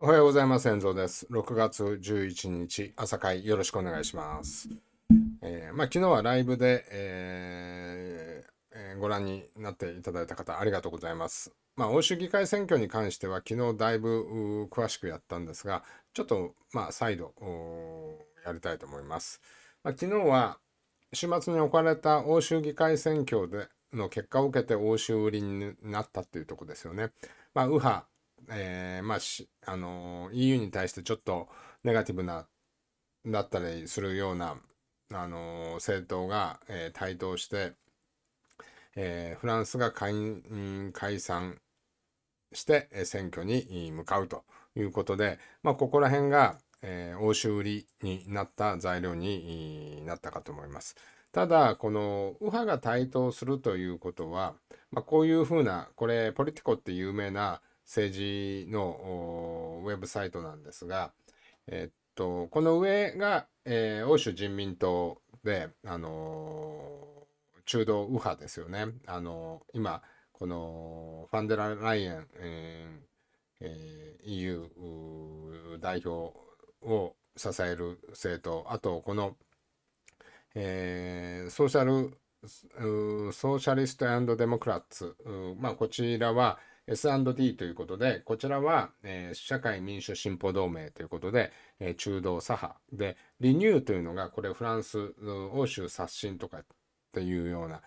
おはようございます。遠藤です。6月11日、朝会よろしくお願いします。えー、まあ、昨日はライブで、えーえー、ご覧になっていただいた方、ありがとうございます。まあ、欧州議会選挙に関しては、昨日だいぶ詳しくやったんですが、ちょっと、まあ、再度、やりたいと思います。まあ、昨日は、週末に置かれた欧州議会選挙での結果を受けて欧州売りになったっていうとこですよね。まあ、右派、えー、まあし、あのー、EU に対してちょっとネガティブな、だったりするような、あのー、政党が、えー、台頭して、えー、フランスが解解散して選挙に向かうということで、まあ、ここら辺が、えー、欧州売りになった材料になったかと思います。ただ、この右派が台頭するということは、まあ、こういうふうな、これ、ポリティコって有名な、政治のウェブサイトなんですが、えっと、この上が、えー、欧州人民党で、あのー、中道右派ですよね。あのー、今、このファンデラ・ライエン、えーえー、EU 代表を支える政党、あと、この、えー、ソーシャル、ソーシャリストデモクラッツ、まあ、こちらは、S&D ということで、こちらは、えー、社会民主進歩同盟ということで、えー、中道左派で、リニューというのが、これフランス、欧州刷新とかっていうような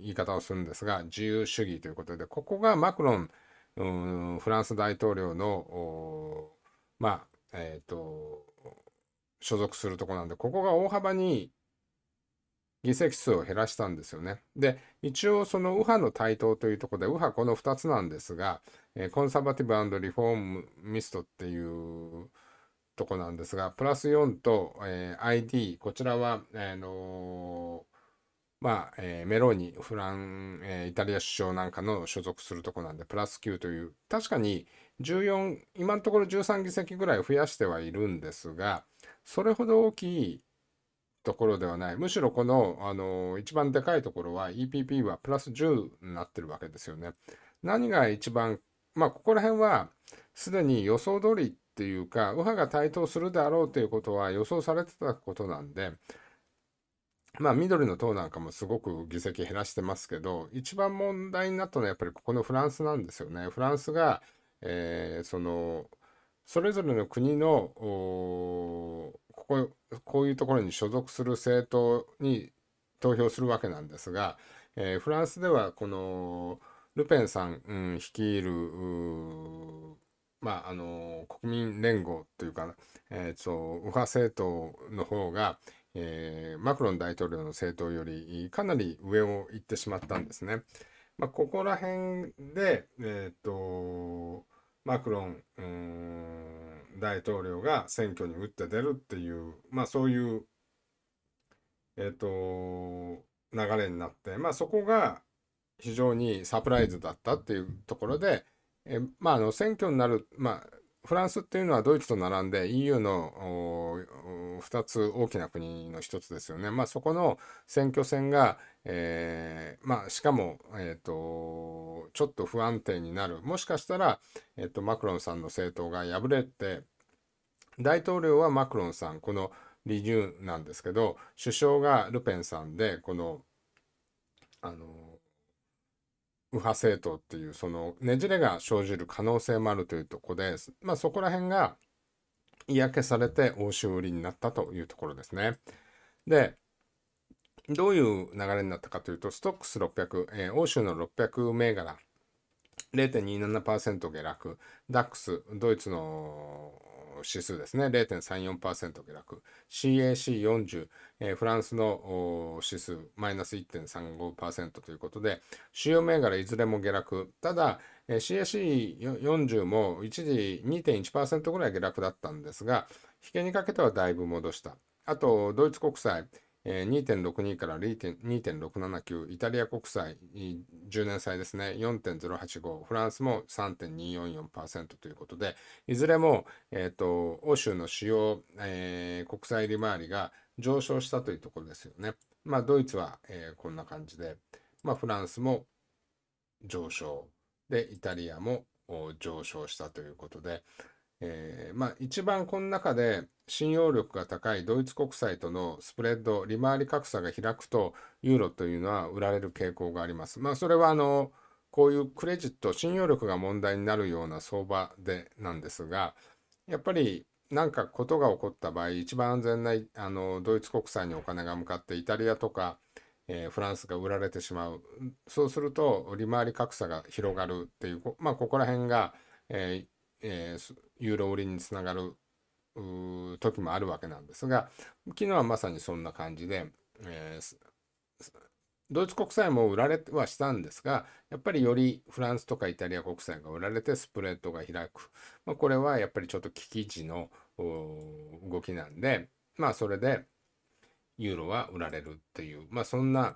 言い方をするんですが、自由主義ということで、ここがマクロン、フランス大統領の、まあ、えっ、ー、と、所属するとこなんで、ここが大幅に議席数を減らしたんですよね。で、一応その右派の台頭というところで、右派この2つなんですが、えー、コンサバティブリフォームミストっていうとこなんですが、プラス4と、えー、ID、こちらは、えー、のまあ、えー、メローニ、フラン、えー、イタリア首相なんかの所属するとこなんで、プラス9という、確かに14、今のところ13議席ぐらい増やしてはいるんですが、それほど大きいところではない。むしろこの、あの、一番でかいところは EPP はプラス10になってるわけですよね。何が一番、まあ、ここら辺はすでに予想通りっていうか、右派が台頭するであろうということは予想されてたことなんで、まあ、緑の党なんかもすごく議席減らしてますけど、一番問題になったのはやっぱりここのフランスなんですよね。フランスが、えー、その、それぞれの国のこここういうところに所属する政党に投票するわけなんですが、えー、フランスではこのルペンさん、うん、率いるまああの国民連合というか、えー、と右派政党の方が、えー、マクロン大統領の政党よりかなり上を行ってしまったんですね。まあ、ここら辺で、えーとマクロン大統領が選挙に打って出るっていう、まあ、そういう、えっ、ー、と流れになって、まあ、そこが非常にサプライズだったっていうところで、えまあ、あの選挙になる、まあ、フランスっていうのはドイツと並んで EU の2つ大きな国の1つですよね。まあ、そこの選挙戦が、えー、まあ、しかも、えーと、ちょっと不安定になるもしかしたら、えーと、マクロンさんの政党が敗れて大統領はマクロンさんこのリジューなんですけど首相がルペンさんでこのあの右派政党っていうそのねじれが生じる可能性もあるというとこで、まあ、そこら辺が嫌気されて欧州売りになったというところですね。でどういう流れになったかというとストックス600、えー、欧州の600銘柄0.27%下落ダックスドイツの指数ですね、0.34%下落。CAC40、えー、フランスの指数、マイナス1.35%ということで、主要銘柄いずれも下落。ただ、えー、CAC40 も一時2.1%ぐらい下落だったんですが、引けにかけてはだいぶ戻した。あと、ドイツ国債、2.62から2.679、イタリア国債、10年債ですね、4.085、フランスも3.244%ということで、いずれも、えー、と、欧州の主要、えー、国債利回りが上昇したというところですよね。まあ、ドイツは、えー、こんな感じで、まあ、フランスも上昇、で、イタリアも上昇したということで、えー、まあ一番この中で信用力が高いドイツ国債とのスプレッド、利回り格差が開くと、ユーロというのは売られる傾向があります。まあそれはあの、こういうクレジット、信用力が問題になるような相場でなんですが、やっぱり何かことが起こった場合、一番安全なあのドイツ国債にお金が向かって、イタリアとか、えー、フランスが売られてしまう。そうすると、利回り格差が広がるっていう、まあここら辺が、えーえーユーロ売りにつながる時もあるわけなんですが昨日はまさにそんな感じで、えー、ドイツ国債も売られてはしたんですがやっぱりよりフランスとかイタリア国債が売られてスプレッドが開く、まあ、これはやっぱりちょっと危機時の動きなんでまあそれでユーロは売られるっていうまあそんな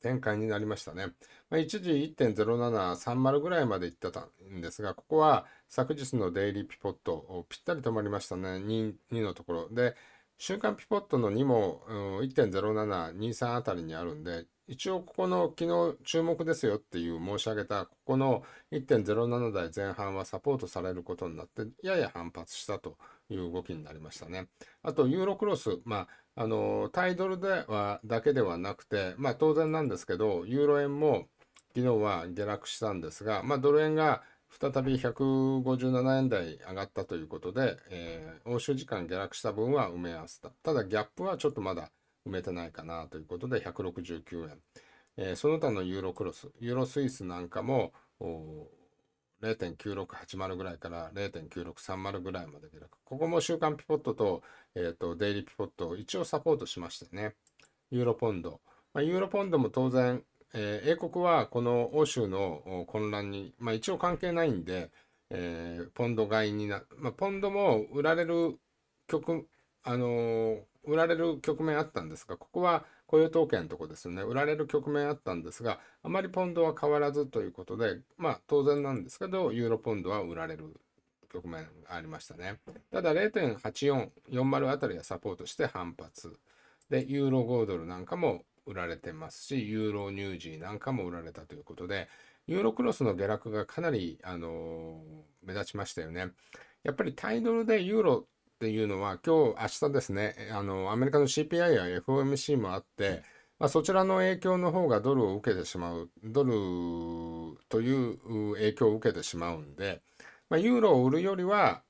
展開になりましたね。まあ、一時1.0730ぐらいまで行ってたんですが、ここは昨日のデイリーピポット、ぴったり止まりましたね。2, 2のところ。で、瞬間ピポットの2も、うん、1.0723あたりにあるんで、一応ここの昨日注目ですよっていう申し上げたここの1.07台前半はサポートされることになってやや反発したという動きになりましたね。あとユーロクロス、まああの、タイドルでは、だけではなくて、まあ当然なんですけど、ユーロ円も昨日は下落したんですが、まあドル円が再び157円台上がったということで、えー、欧州時間下落した分は埋め合わせた。ただギャップはちょっとまだ埋めてないかなということで、169円。えー、その他のユーロクロス、ユーロスイスなんかも、0.9680ぐらいから0.9630ぐらいまで下落。ここも週間ピポットと、えっ、ー、と、デイリーピポットを一応サポートしましたね。ユーロポンド。まあ、ユーロポンドも当然、えー、英国はこの欧州の混乱に、まあ、一応関係ないんで、えー、ポンド買いにな、まあ、ポンドも売られる局、あのー、売られる局面あったんですが、ここは雇用統計のとこですよね、売られる局面あったんですが、あまりポンドは変わらずということで、まあ当然なんですけど、ユーロポンドは売られる局面ありましたね。ただ0.84、40あたりはサポートして反発。で、ユーロ5ドルなんかも売られてますし、ユーロニュージーなんかも売られたということで、ユーロクロスの下落がかなり、あのー、目立ちましたよね。やっぱりタイドルでユーロっていうのは、今日、明日ですね、あの、アメリカの CPI や FOMC もあって、まあ、そちらの影響の方がドルを受けてしまう、ドルという影響を受けてしまうんで、まあ、ユーロを売るよりは、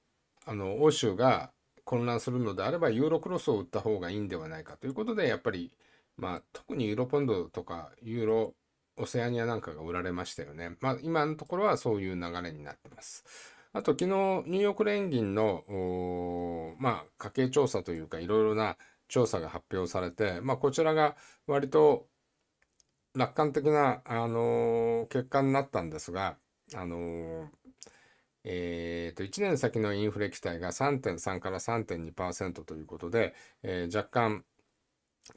あの、欧州が混乱するのであれば、ユーロクロスを売った方がいいんではないかということで、やっぱり、まあ、特にユーロポンドとか、ユーロ、オセアニアなんかが売られましたよね。まあ、今のところはそういう流れになってます。あと昨日ニューヨーク連銀の、まあ、家計調査というかいろいろな調査が発表されて、まあ、こちらが割と楽観的な、あのー、結果になったんですが、あのー、えーと、と1年先のインフレ期待が3.3から3.2%ということで、えー、若干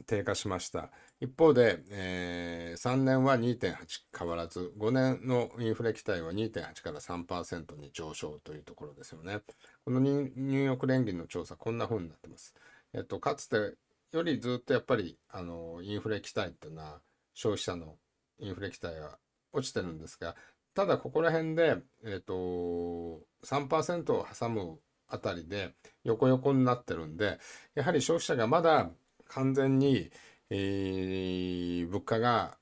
低下しました。一方で、えー、3年は2.8変わらず、5年のインフレ期待は2.8から3%に上昇というところですよね。このニューヨーク連銀の調査、こんな風になってます。えっと、かつてよりずっとやっぱり、あの、インフレ期待っていうのは、消費者のインフレ期待は落ちてるんですが、ただここら辺で、えっと、3%を挟むあたりで横横になってるんで、やはり消費者がまだ完全に、えー、物価が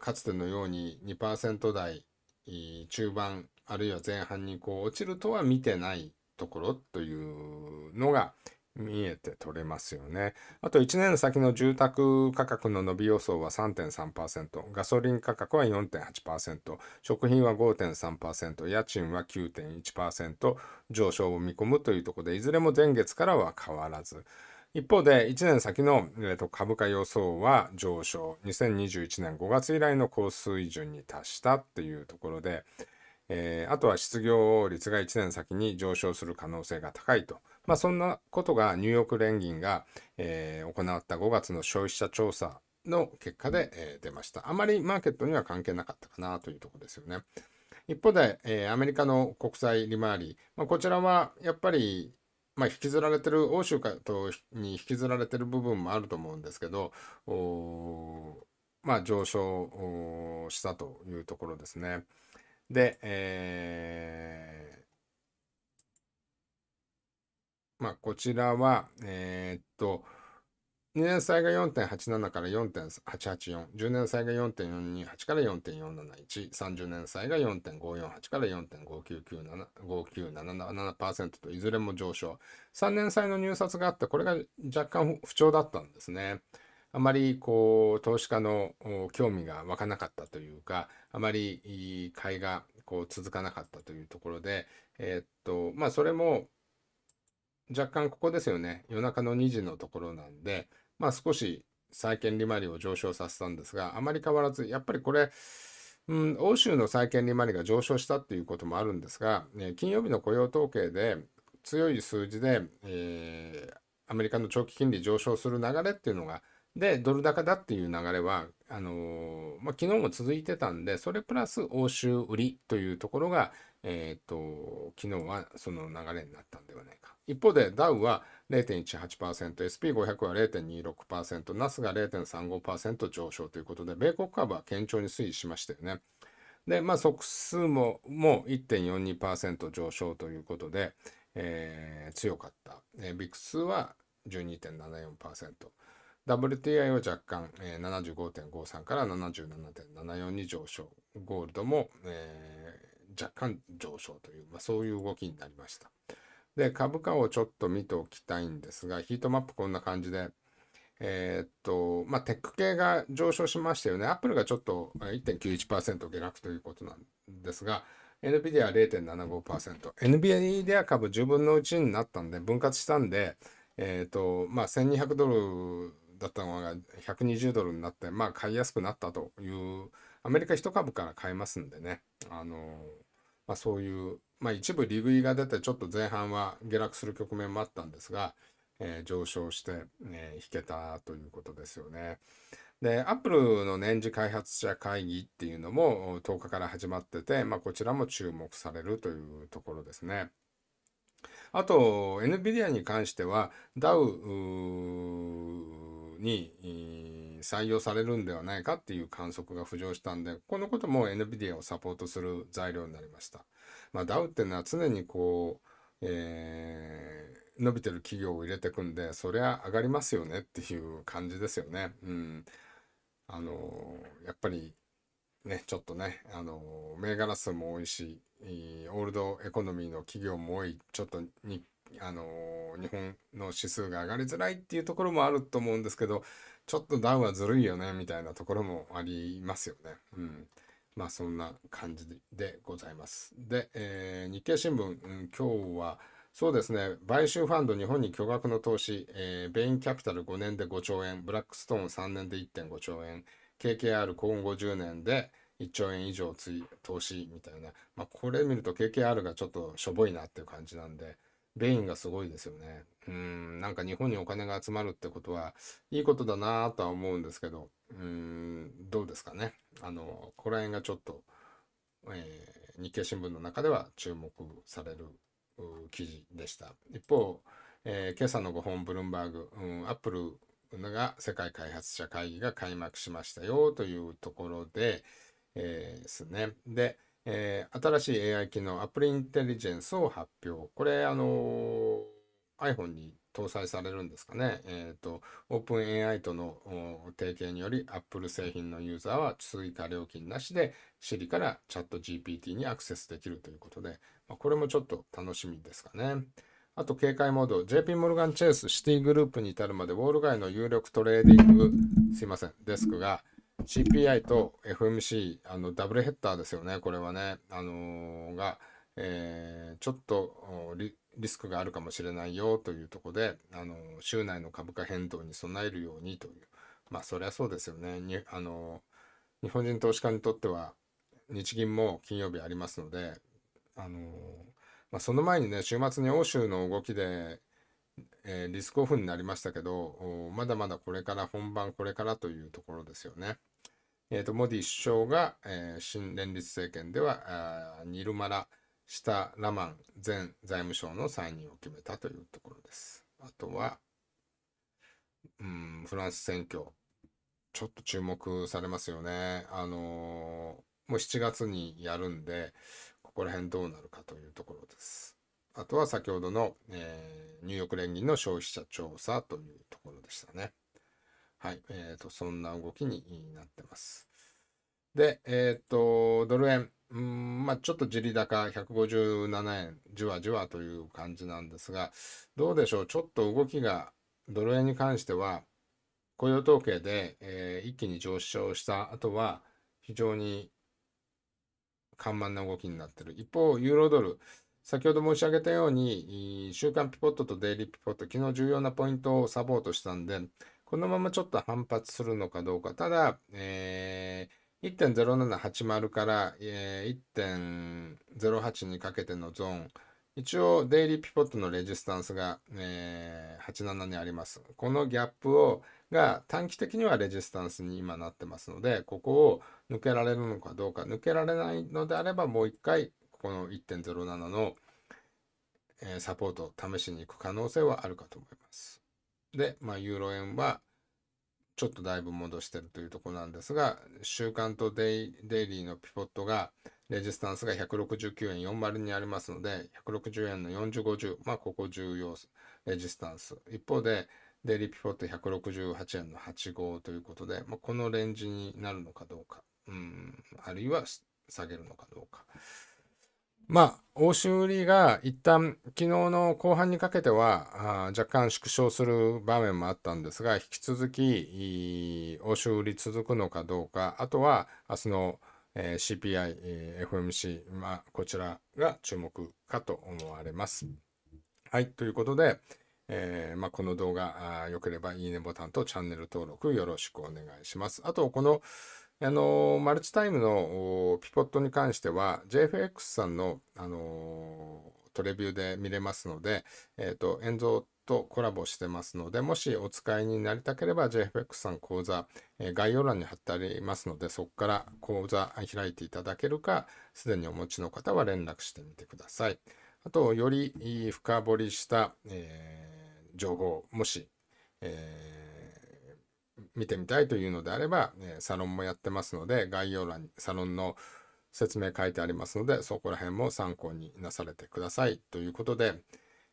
かつてのように2%台、えー、中盤あるいは前半にこう落ちるとは見てないところというのが見えて取れますよね。あと1年先の住宅価格の伸び予想は3.3%、ガソリン価格は4.8%、食品は5.3%、家賃は9.1%上昇を見込むというところで、いずれも前月からは変わらず。一方で、1年先の、えー、と株価予想は上昇、2021年5月以来の高水準に達したというところで、えー、あとは失業率が1年先に上昇する可能性が高いと、まあ、そんなことがニューヨーク連銀が、えー、行った5月の消費者調査の結果で、えー、出ました。あまりマーケットには関係なかったかなというところですよね。一方で、えー、アメリカの国債利回り、まあ、こちらはやっぱりまあ、引きずられてる欧州かとに引きずられてる部分もあると思うんですけどまあ上昇したというところですね。で、えー、まあこちらはえー、っと2年債が4.87から4.884、10年債が4.428から4.471、30年債が4.548から4.59977%といずれも上昇。3年債の入札があって、これが若干不調だったんですね。あまりこう投資家の興味が湧かなかったというか、あまり買いがこう続かなかったというところで、えー、っと、まあそれも若干ここですよね。夜中の2時のところなんで、まあ少し債券利回りを上昇させたんですが、あまり変わらず、やっぱりこれ、うん、欧州の債券利回りが上昇したっていうこともあるんですが、え金曜日の雇用統計で強い数字で、えー、アメリカの長期金利上昇する流れっていうのがで、ドル高だっていう流れは、あのー、まあ、昨日も続いてたんで、それプラス欧州売りというところが、えっ、ー、と、昨日はその流れになったんではないか。一方で、ダウは0.18%、SP500 は0.26%、ナスが0.35%上昇ということで、米国株は堅調に推移しましたよね。で、まあ、即数も、もう1.42%上昇ということで、えー、強かった。えビックスは12.74%。WTI は若干、えー、75.53から77.74に上昇。ゴールドも、えー、若干上昇という、まあ、そういう動きになりました。で、株価をちょっと見ておきたいんですが、ヒートマップこんな感じで、えー、っと、まあ、テック系が上昇しましたよね。アップルがちょっと1.91%下落ということなんですが、NVIDIA は0.75%。NVIDIA 株10分の1になったんで、分割したんで、えっ、ー、と、まあ、1200ドルだったのが120ドルになって、まあ買いやすくなったという、アメリカ1株から買えますんでね、あのー、まあ、そういう、まあ、一部利食いが出て、ちょっと前半は下落する局面もあったんですが、えー、上昇して、ね、引けたということですよね。で、アップルの年次開発者会議っていうのも10日から始まってて、まあ、こちらも注目されるというところですね。あと、NVIDIA に関しては、ダウに採用されるんではないかっていう観測が浮上したんで、このことも NVIDIA をサポートする材料になりました。まあ、DAO っていうのは常にこう、えー、伸びてる企業を入れてくんで、そりゃ上がりますよねっていう感じですよね。うん。あのー、やっぱり、ね、ちょっとね、あのー、銘柄数も多いし、オールドエコノミーの企業も多い、ちょっと日あのー、日本の指数が上がりづらいっていうところもあると思うんですけどちょっとダウはずるいよねみたいなところもありますよね。うん、まあそんな感じでございます。で、えー、日経新聞、うん、今日はそうですね買収ファンド日本に巨額の投資、えー、ベインキャピタル5年で5兆円ブラックストーン3年で1.5兆円 KKR 今後10年で1兆円以上投資みたいな、まあ、これ見ると KKR がちょっとしょぼいなっていう感じなんで。レインがすごいですよね。うん、なんか日本にお金が集まるってことは、いいことだなとは思うんですけど、うん、どうですかね。あの、ここら辺がちょっと、えー、日経新聞の中では注目される記事でした。一方、えー、今朝の5本ブルームバーグ、うん、アップルが世界開発者会議が開幕しましたよというところで、えー、ですね。で、えー、新しい AI 機能アップルインテリジェンスを発表。これ、あのー、iPhone に搭載されるんですかね。えっ、ー、と、OpenAI との提携により、Apple 製品のユーザーは追加料金なしで、Siri から ChatGPT にアクセスできるということで、まあ、これもちょっと楽しみですかね。あと警戒モード、JP モルガン・チェイス、シティグループに至るまで、ウォール街の有力トレーディング、すいません、デスクが、CPI と FMC あのダブルヘッダーですよねこれはね、あのー、が、えー、ちょっとリスクがあるかもしれないよというところで、あのー、週内の株価変動に備えるようにというまあそりゃそうですよねに、あのー、日本人投資家にとっては日銀も金曜日ありますので、あのまあ、その前にね週末に欧州の動きでえー、リスクオフになりましたけど、まだまだこれから本番、これからというところですよね。えーと、モディ首相が、えー、新連立政権ではニルマラ・シタ・ラマン前財務省の再任を決めたというところです。あとは、うん、フランス選挙、ちょっと注目されますよね。あのー、もう7月にやるんで、ここら辺どうなるかというところです。あとは先ほどの、えー、ニューヨーク連銀の消費者調査というところでしたね。はい。えっ、ー、と、そんな動きになってます。で、えっ、ー、と、ドル円。うん、まあちょっとじり高157円、じわじわという感じなんですが、どうでしょう。ちょっと動きが、ドル円に関しては、雇用統計で、えー、一気に上昇した後は、非常に緩慢な動きになってる。一方、ユーロドル。先ほど申し上げたように、週間ピポットとデイリーピポット、昨日重要なポイントをサポートしたんで、このままちょっと反発するのかどうか。ただ、えー、1.0780から、えー、1.08にかけてのゾーン。一応、デイリーピポットのレジスタンスが、えー、87にあります。このギャップを、が短期的にはレジスタンスに今なってますので、ここを抜けられるのかどうか、抜けられないのであれば、もう一回、この1.07の、えー、サポートを試しに行く可能性はあるかと思います。で、まあ、ユーロ円はちょっとだいぶ戻してるというとこなんですが、週間とデイデイリーのピボットが、レジスタンスが169円40にありますので、160円の40、50、まあ、ここ重要レジスタンス。一方で、デイリーピボット168円の85ということで、まあ、このレンジになるのかどうか、うん、あるいは下げるのかどうか。まあ、欧州売りが一旦昨日の後半にかけては若干縮小する場面もあったんですが引き続き欧州売り続くのかどうかあとは明日の、えー、CPI、FMC、まあ、こちらが注目かと思われます。はいということで、えーまあ、この動画良ければいいねボタンとチャンネル登録よろしくお願いします。あとこのあのマルチタイムのピポットに関しては JFX さんの、あのトレビューで見れますので、えっ、ー、と、演奏とコラボしてますので、もしお使いになりたければ JFX さん講座、えー、概要欄に貼ってありますので、そこから講座開いていただけるか、すでにお持ちの方は連絡してみてください。あと、より深掘りした、えー、情報、もし、えー見てみたいというのであれば、えサロンもやってますので、概要欄にサロンの説明書いてありますので、そこら辺も参考になされてください。ということで、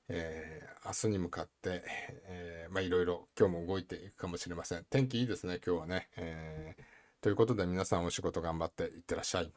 えー、明日に向かって、えー、まあいろいろ今日も動いていくかもしれません。天気いいですね、今日はね。えー、ということで皆さんお仕事頑張っていってらっしゃい。